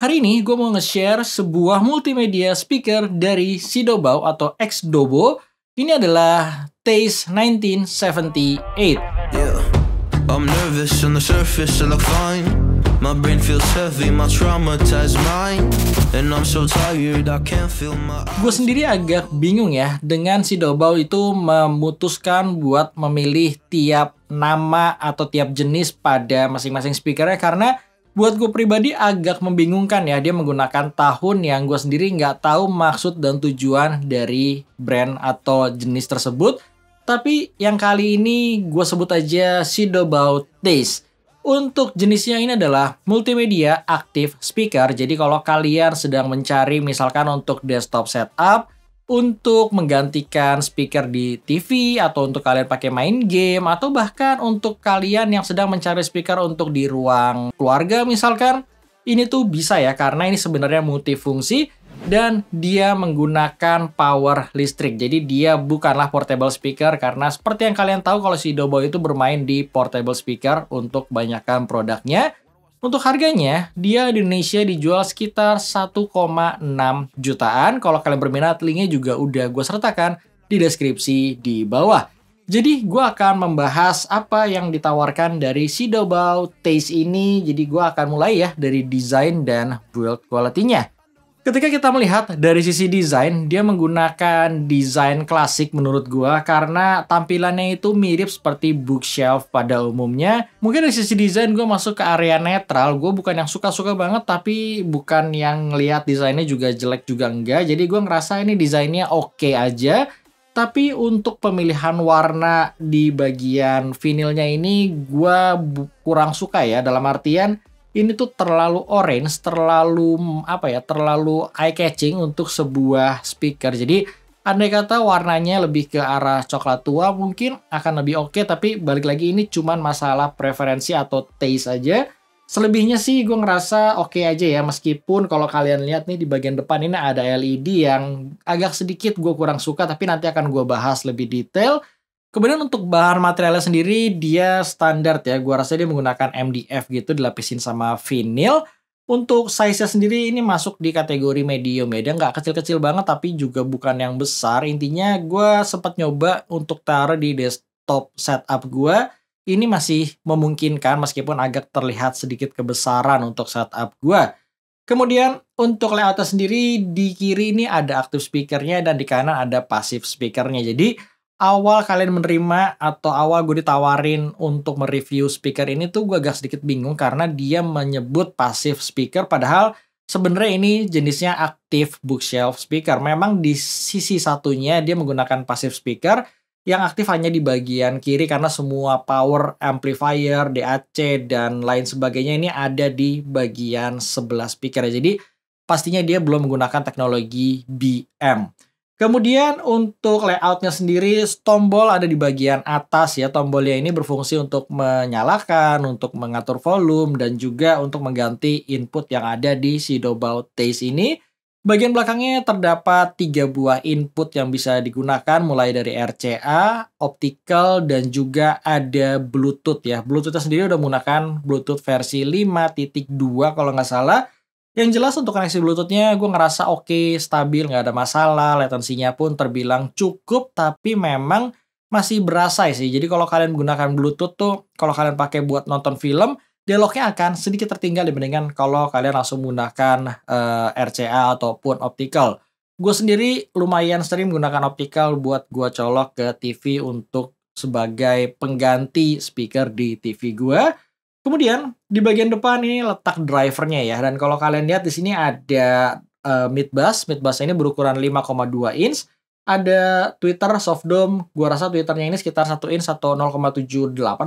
Hari ini gue mau nge-share sebuah multimedia speaker dari Sidobau atau Xdobo. Ini adalah Taste 1978. Gue sendiri agak bingung ya dengan Sidobau itu memutuskan buat memilih tiap nama atau tiap jenis pada masing-masing speakernya karena buat gue pribadi agak membingungkan ya dia menggunakan tahun yang gue sendiri nggak tahu maksud dan tujuan dari brand atau jenis tersebut. Tapi yang kali ini gue sebut aja Sidobau Taste. Untuk jenisnya ini adalah multimedia active speaker. Jadi kalau kalian sedang mencari misalkan untuk desktop setup, untuk menggantikan speaker di TV atau untuk kalian pakai main game atau bahkan untuk kalian yang sedang mencari speaker untuk di ruang keluarga misalkan ini tuh bisa ya karena ini sebenarnya multifungsi dan dia menggunakan power listrik. Jadi dia bukanlah portable speaker karena seperti yang kalian tahu kalau si Dobo itu bermain di portable speaker untuk banyakkan produknya. Untuk harganya, dia di Indonesia dijual sekitar 1,6 jutaan. Kalau kalian berminat, linknya juga udah gue sertakan di deskripsi di bawah. Jadi gue akan membahas apa yang ditawarkan dari si Double Taste ini. Jadi gue akan mulai ya dari desain dan build quality-nya. Ketika kita melihat dari sisi desain, dia menggunakan desain klasik menurut gua karena tampilannya itu mirip seperti bookshelf pada umumnya. Mungkin dari sisi desain gua masuk ke area netral, gua bukan yang suka-suka banget tapi bukan yang lihat desainnya juga jelek juga enggak. Jadi gua ngerasa ini desainnya oke okay aja. Tapi untuk pemilihan warna di bagian vinilnya ini gua kurang suka ya dalam artian ini tuh terlalu orange, terlalu mm, apa ya, terlalu eye catching untuk sebuah speaker. Jadi andai kata warnanya lebih ke arah coklat tua mungkin akan lebih oke, okay, tapi balik lagi ini cuma masalah preferensi atau taste aja. Selebihnya sih gue ngerasa oke okay aja ya meskipun kalau kalian lihat nih di bagian depan ini ada LED yang agak sedikit gue kurang suka tapi nanti akan gue bahas lebih detail. Kemudian untuk bahan materialnya sendiri dia standar ya. Gua rasa dia menggunakan MDF gitu dilapisin sama vinil. Untuk size-nya sendiri ini masuk di kategori medium ya. Dia nggak kecil-kecil banget tapi juga bukan yang besar. Intinya gue sempat nyoba untuk taruh di desktop setup gue. Ini masih memungkinkan meskipun agak terlihat sedikit kebesaran untuk setup gue. Kemudian untuk layoutnya sendiri di kiri ini ada active speakernya dan di kanan ada passive speakernya. Jadi awal kalian menerima atau awal gue ditawarin untuk mereview speaker ini tuh gue agak sedikit bingung karena dia menyebut pasif speaker padahal sebenarnya ini jenisnya aktif bookshelf speaker. Memang di sisi satunya dia menggunakan pasif speaker yang aktif hanya di bagian kiri karena semua power amplifier, DAC dan lain sebagainya ini ada di bagian sebelah speaker. Jadi pastinya dia belum menggunakan teknologi BM. Kemudian untuk layoutnya sendiri, tombol ada di bagian atas ya. Tombolnya ini berfungsi untuk menyalakan, untuk mengatur volume, dan juga untuk mengganti input yang ada di si Double Taste ini. Bagian belakangnya terdapat tiga buah input yang bisa digunakan mulai dari RCA, optical, dan juga ada Bluetooth ya. Bluetoothnya sendiri udah menggunakan Bluetooth versi 5.2 kalau nggak salah yang jelas untuk koneksi Bluetoothnya gue ngerasa oke, okay, stabil, nggak ada masalah, latensinya pun terbilang cukup, tapi memang masih berasa sih. Jadi kalau kalian menggunakan Bluetooth tuh, kalau kalian pakai buat nonton film, dialognya akan sedikit tertinggal dibandingkan kalau kalian langsung menggunakan uh, eh, RCA ataupun optical. Gue sendiri lumayan sering menggunakan optical buat gue colok ke TV untuk sebagai pengganti speaker di TV gue Kemudian di bagian depan ini letak drivernya ya. Dan kalau kalian lihat di sini ada uh, eh, mid bass. Mid bass ini berukuran 5,2 inch. Ada Twitter soft dome. Gua rasa Twitternya ini sekitar 1 inch atau 0,78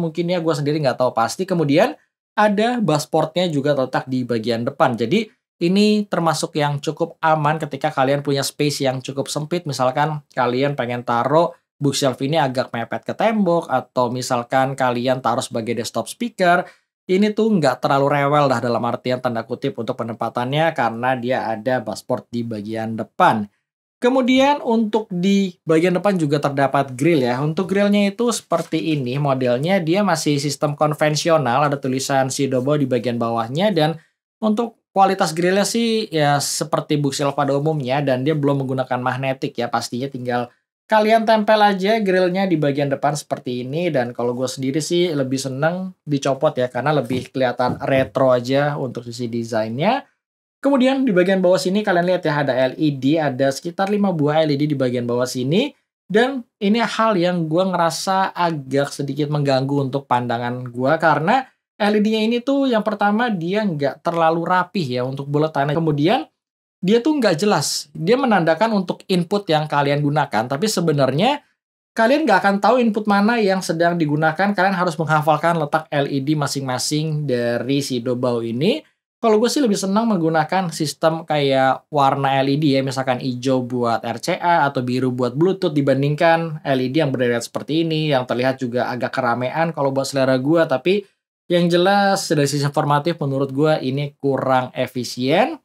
mungkin ya. Gua sendiri nggak tahu pasti. Kemudian ada bass portnya juga terletak di bagian depan. Jadi ini termasuk yang cukup aman ketika kalian punya space yang cukup sempit. Misalkan kalian pengen taruh bookshelf ini agak mepet ke tembok atau misalkan kalian taruh sebagai desktop speaker, ini tuh nggak terlalu rewel dah dalam artian tanda kutip untuk penempatannya karena dia ada baseboard di bagian depan. Kemudian untuk di bagian depan juga terdapat grill ya. Untuk grillnya itu seperti ini modelnya dia masih sistem konvensional ada tulisan Sidobo di bagian bawahnya dan untuk kualitas grillnya sih ya seperti bookshelf pada umumnya dan dia belum menggunakan magnetik ya pastinya tinggal Kalian tempel aja grillnya di bagian depan seperti ini dan kalau gue sendiri sih lebih seneng dicopot ya karena lebih kelihatan retro aja untuk sisi desainnya. Kemudian di bagian bawah sini kalian lihat ya ada LED, ada sekitar 5 buah LED di bagian bawah sini. Dan ini hal yang gue ngerasa agak sedikit mengganggu untuk pandangan gue karena LED-nya ini tuh yang pertama dia nggak terlalu rapih ya untuk bulatannya Kemudian dia tuh nggak jelas. Dia menandakan untuk input yang kalian gunakan, tapi sebenarnya kalian nggak akan tahu input mana yang sedang digunakan. Kalian harus menghafalkan letak LED masing-masing dari si dobau ini. Kalau gue sih lebih senang menggunakan sistem kayak warna LED ya, misalkan hijau buat RCA atau biru buat Bluetooth dibandingkan LED yang berderet seperti ini, yang terlihat juga agak keramean kalau buat selera gue, tapi yang jelas dari sisi formatif menurut gue ini kurang efisien.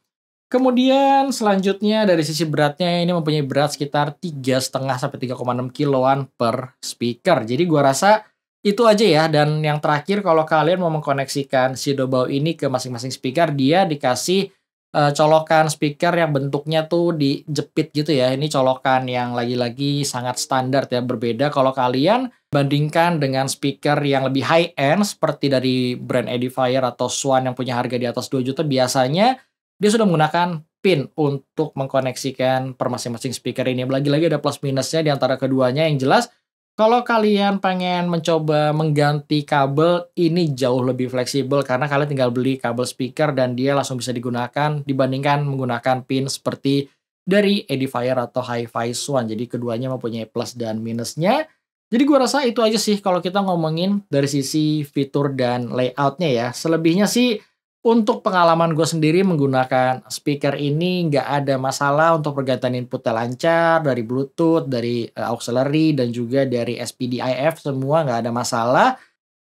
Kemudian selanjutnya dari sisi beratnya ini mempunyai berat sekitar 3,5 sampai 3,6 kiloan per speaker. Jadi gua rasa itu aja ya dan yang terakhir kalau kalian mau mengkoneksikan si Dobau ini ke masing-masing speaker dia dikasih uh, colokan speaker yang bentuknya tuh dijepit gitu ya. Ini colokan yang lagi-lagi sangat standar ya berbeda kalau kalian bandingkan dengan speaker yang lebih high end seperti dari brand Edifier atau Swan yang punya harga di atas 2 juta biasanya dia sudah menggunakan pin untuk mengkoneksikan per masing-masing speaker ini. Lagi-lagi ada plus minusnya di antara keduanya yang jelas. Kalau kalian pengen mencoba mengganti kabel, ini jauh lebih fleksibel karena kalian tinggal beli kabel speaker dan dia langsung bisa digunakan dibandingkan menggunakan pin seperti dari Edifier atau Hi-Fi Swan. Jadi keduanya mempunyai plus dan minusnya. Jadi gua rasa itu aja sih kalau kita ngomongin dari sisi fitur dan layoutnya ya. Selebihnya sih untuk pengalaman gue sendiri menggunakan speaker ini nggak ada masalah untuk pergantian inputnya lancar dari Bluetooth, dari eh, auxiliary dan juga dari SPDIF semua nggak ada masalah.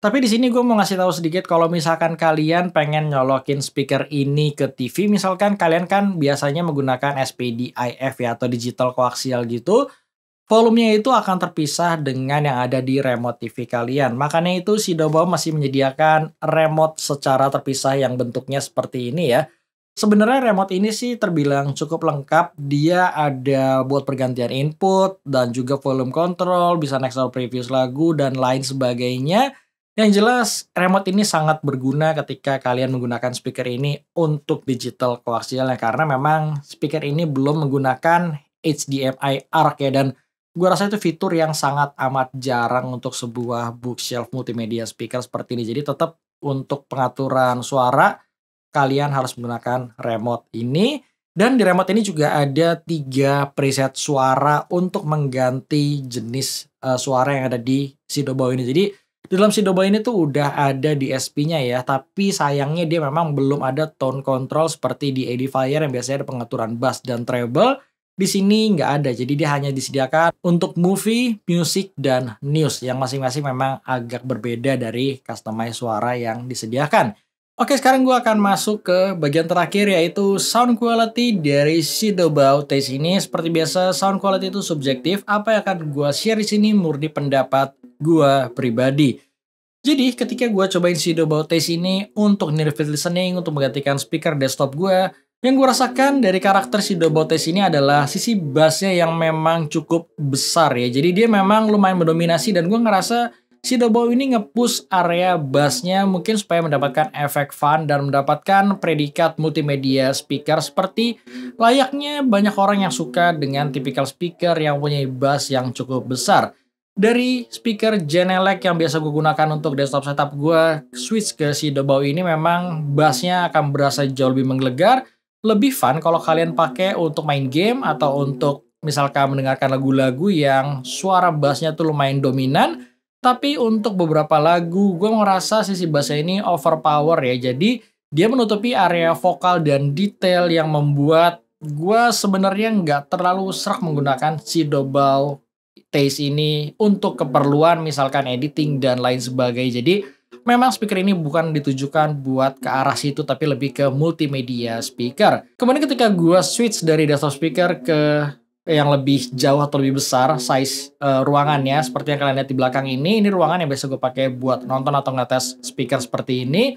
Tapi di sini gue mau ngasih tahu sedikit kalau misalkan kalian pengen nyolokin speaker ini ke TV, misalkan kalian kan biasanya menggunakan SPDIF ya atau digital coaxial gitu. Volumenya itu akan terpisah dengan yang ada di remote TV kalian. Makanya itu si Dobo masih menyediakan remote secara terpisah yang bentuknya seperti ini ya. Sebenarnya remote ini sih terbilang cukup lengkap. Dia ada buat pergantian input dan juga volume control, bisa next or previous lagu dan lain sebagainya. Yang jelas remote ini sangat berguna ketika kalian menggunakan speaker ini untuk digital koaksialnya karena memang speaker ini belum menggunakan HDMI ARC ya dan gue rasa itu fitur yang sangat amat jarang untuk sebuah bookshelf multimedia speaker seperti ini. Jadi tetap untuk pengaturan suara kalian harus menggunakan remote ini dan di remote ini juga ada tiga preset suara untuk mengganti jenis uh, suara yang ada di Sidobao ini. Jadi di dalam Sidobao ini tuh udah ada DSP-nya ya, tapi sayangnya dia memang belum ada tone control seperti di Edifier yang biasanya ada pengaturan bass dan treble di sini nggak ada. Jadi dia hanya disediakan untuk movie, music, dan news yang masing-masing memang agak berbeda dari customize suara yang disediakan. Oke, sekarang gue akan masuk ke bagian terakhir yaitu sound quality dari Sidobao Taste ini. Seperti biasa, sound quality itu subjektif. Apa yang akan gue share di sini murni pendapat gue pribadi. Jadi ketika gue cobain Sidobao Taste ini untuk near listening, untuk menggantikan speaker desktop gue, yang gue rasakan dari karakter si Dobotes ini adalah sisi bassnya yang memang cukup besar ya. Jadi dia memang lumayan mendominasi dan gue ngerasa si Dobo ini nge-push area bassnya mungkin supaya mendapatkan efek fun dan mendapatkan predikat multimedia speaker seperti layaknya banyak orang yang suka dengan tipikal speaker yang punya bass yang cukup besar. Dari speaker Genelec yang biasa gue gunakan untuk desktop setup gue, switch ke si Dobo ini memang bassnya akan berasa jauh lebih menggelegar, lebih fun kalau kalian pakai untuk main game atau untuk misalkan mendengarkan lagu-lagu yang suara bassnya tuh lumayan dominan. Tapi untuk beberapa lagu, gue ngerasa sisi bassnya ini overpower ya. Jadi dia menutupi area vokal dan detail yang membuat gue sebenarnya nggak terlalu serak menggunakan si double taste ini untuk keperluan misalkan editing dan lain sebagainya. Jadi Memang speaker ini bukan ditujukan buat ke arah situ tapi lebih ke multimedia speaker. Kemudian ketika gua switch dari desktop speaker ke yang lebih jauh atau lebih besar size uh, ruangannya seperti yang kalian lihat di belakang ini ini ruangan yang biasa gue pakai buat nonton atau ngetes speaker seperti ini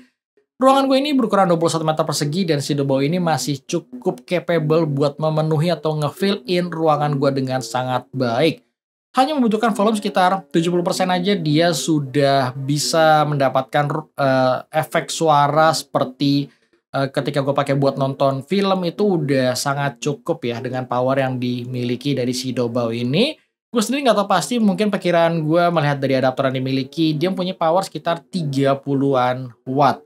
ruangan gue ini berukuran 21 meter persegi dan si Dobo ini masih cukup capable buat memenuhi atau ngefill in ruangan gue dengan sangat baik hanya membutuhkan volume sekitar 70% aja dia sudah bisa mendapatkan uh, efek suara seperti uh, ketika gue pakai buat nonton film itu udah sangat cukup ya dengan power yang dimiliki dari si Dobao ini. Gue sendiri nggak tahu pasti, mungkin perkiraan gue melihat dari adaptor yang dimiliki, dia punya power sekitar 30-an watt.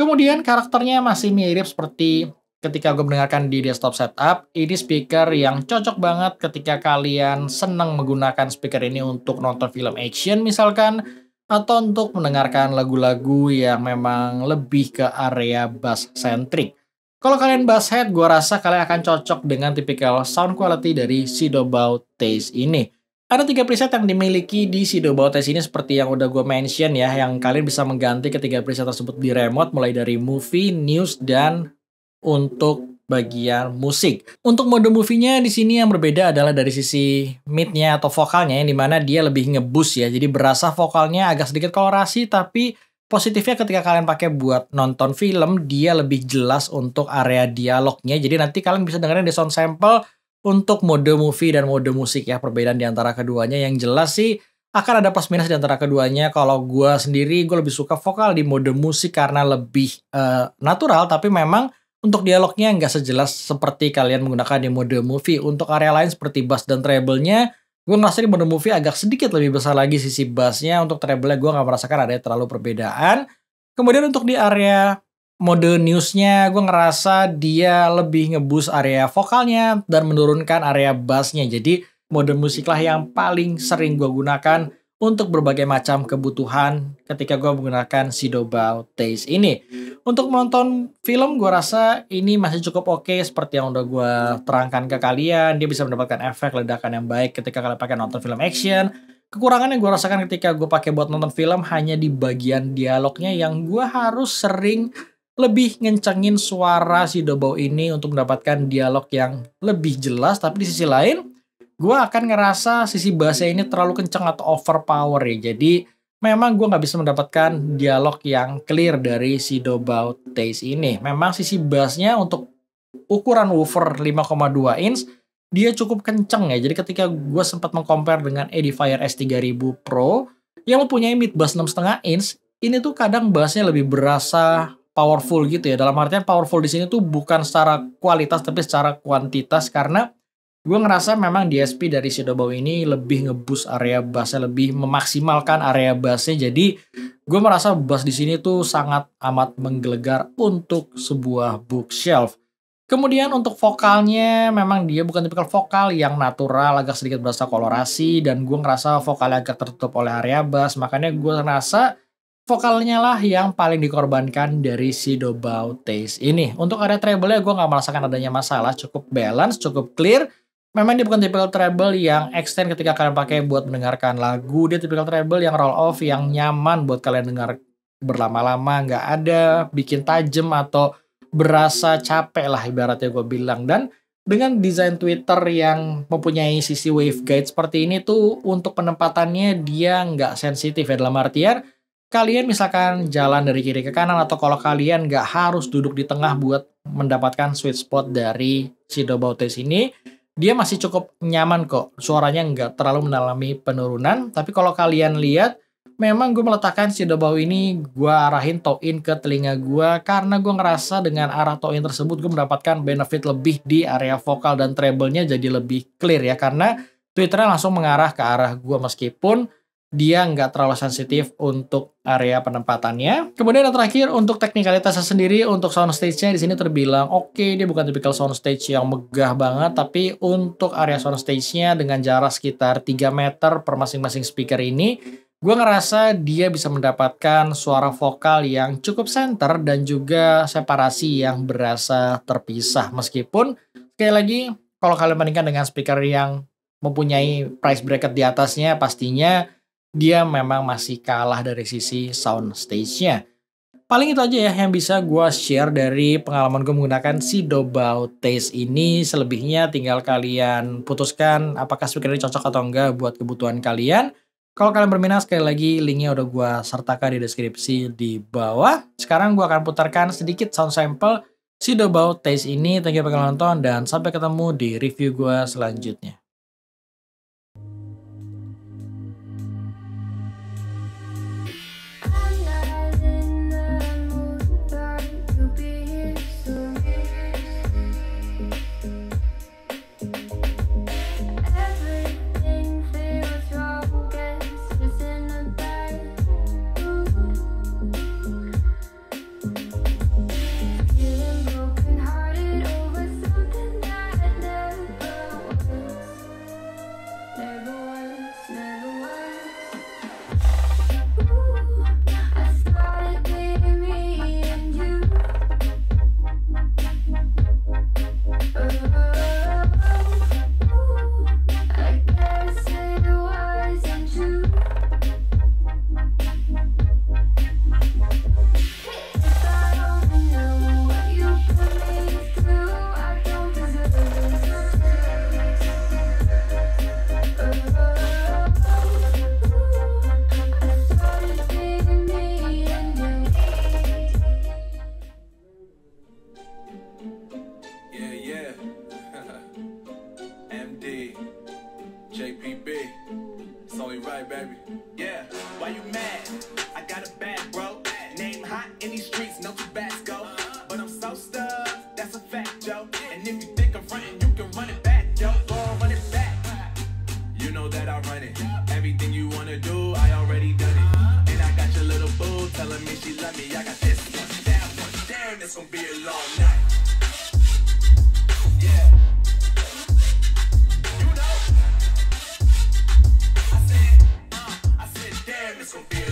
Kemudian karakternya masih mirip seperti ketika gue mendengarkan di desktop setup, ini speaker yang cocok banget ketika kalian senang menggunakan speaker ini untuk nonton film action misalkan, atau untuk mendengarkan lagu-lagu yang memang lebih ke area bass centric. Kalau kalian bass head, gue rasa kalian akan cocok dengan tipikal sound quality dari Sidobau Taste ini. Ada tiga preset yang dimiliki di Sido Bautes ini seperti yang udah gue mention ya, yang kalian bisa mengganti ketiga preset tersebut di remote mulai dari movie, news, dan untuk bagian musik. Untuk mode movie-nya di sini yang berbeda adalah dari sisi mid-nya atau vokalnya yang dimana dia lebih ngebus ya. Jadi berasa vokalnya agak sedikit kolorasi tapi positifnya ketika kalian pakai buat nonton film dia lebih jelas untuk area dialognya. Jadi nanti kalian bisa dengerin di sound sample untuk mode movie dan mode musik ya perbedaan di antara keduanya yang jelas sih akan ada plus minus di antara keduanya. Kalau gue sendiri gue lebih suka vokal di mode musik karena lebih uh, natural tapi memang untuk dialognya nggak sejelas seperti kalian menggunakan di mode movie. Untuk area lain seperti bass dan treble-nya, gue ngerasa di mode movie agak sedikit lebih besar lagi sisi bass-nya. Untuk treble-nya gue nggak merasakan ada terlalu perbedaan. Kemudian untuk di area mode news-nya, gue ngerasa dia lebih ngebus area vokalnya dan menurunkan area bass-nya. Jadi mode musik lah yang paling sering gue gunakan untuk berbagai macam kebutuhan ketika gue menggunakan Sidobal Taste ini. Untuk menonton film gue rasa ini masih cukup oke okay, seperti yang udah gue terangkan ke kalian. Dia bisa mendapatkan efek ledakan yang baik ketika kalian pakai nonton film action. Kekurangan yang gue rasakan ketika gue pakai buat nonton film hanya di bagian dialognya yang gue harus sering lebih ngencengin suara si Dobo ini untuk mendapatkan dialog yang lebih jelas. Tapi di sisi lain, gue akan ngerasa sisi bahasa ini terlalu kenceng atau overpower ya. Jadi memang gue nggak bisa mendapatkan dialog yang clear dari si Dobau Taste ini. Memang sisi bassnya untuk ukuran woofer 5,2 inch dia cukup kenceng ya. Jadi ketika gue sempat mengcompare dengan Edifier S3000 Pro yang mempunyai mid bass 6,5 inch, ini tuh kadang bassnya lebih berasa powerful gitu ya. Dalam artian powerful di sini tuh bukan secara kualitas tapi secara kuantitas karena Gue ngerasa memang DSP dari Sidobau ini lebih ngebus area bassnya, lebih memaksimalkan area bassnya. Jadi gue merasa bass di sini tuh sangat amat menggelegar untuk sebuah bookshelf. Kemudian untuk vokalnya memang dia bukan tipikal vokal yang natural, agak sedikit berasa kolorasi dan gue ngerasa vokalnya agak tertutup oleh area bass. Makanya gue ngerasa vokalnya lah yang paling dikorbankan dari si Dobau Taste ini. Untuk area treble gue gak merasakan adanya masalah, cukup balance, cukup clear memang dia bukan typical treble hmm. yang extend ketika kalian pakai buat mendengarkan lagu. Dia typical treble yang roll off, yang nyaman buat kalian dengar berlama-lama, nggak ada bikin tajam atau berasa capek lah ibaratnya gue bilang. Dan dengan desain Twitter yang mempunyai sisi waveguide seperti ini tuh untuk penempatannya dia nggak sensitif ya dalam artian kalian misalkan jalan dari kiri ke kanan atau kalau kalian nggak harus duduk di tengah buat mendapatkan sweet spot dari si Dobautes ini dia masih cukup nyaman kok. Suaranya nggak terlalu mengalami penurunan. Tapi kalau kalian lihat, memang gue meletakkan si Dobau ini gue arahin toin ke telinga gue karena gue ngerasa dengan arah toin tersebut gue mendapatkan benefit lebih di area vokal dan treble-nya jadi lebih clear ya karena Twitternya langsung mengarah ke arah gue meskipun dia nggak terlalu sensitif untuk area penempatannya. Kemudian yang terakhir untuk teknikalitasnya sendiri untuk stage nya di sini terbilang oke okay, dia bukan tipikal soundstage yang megah banget tapi untuk area stage nya dengan jarak sekitar 3 meter per masing-masing speaker ini gue ngerasa dia bisa mendapatkan suara vokal yang cukup center dan juga separasi yang berasa terpisah meskipun sekali lagi kalau kalian bandingkan dengan speaker yang mempunyai price bracket di atasnya pastinya dia memang masih kalah dari sisi sound stage-nya. Paling itu aja ya yang bisa gue share dari pengalaman gue menggunakan si Dobau Taste ini. Selebihnya tinggal kalian putuskan apakah speaker ini cocok atau enggak buat kebutuhan kalian. Kalau kalian berminat sekali lagi linknya udah gue sertakan di deskripsi di bawah. Sekarang gue akan putarkan sedikit sound sample si Dobau Taste ini. Thank you pengen nonton dan sampai ketemu di review gue selanjutnya. B. It's only right, baby. Yeah, why you mad? I got a bad bro. Name hot in these streets, no Tabasco. But I'm so stuck. that's a fact, yo. And if you think I'm running, you can run it back, yo. Go on, run it back. You know that I run it. Everything you wanna do, I already done it. And I got your little boo telling me she love me. I got this one, that one. Damn, this to be a long night. So going be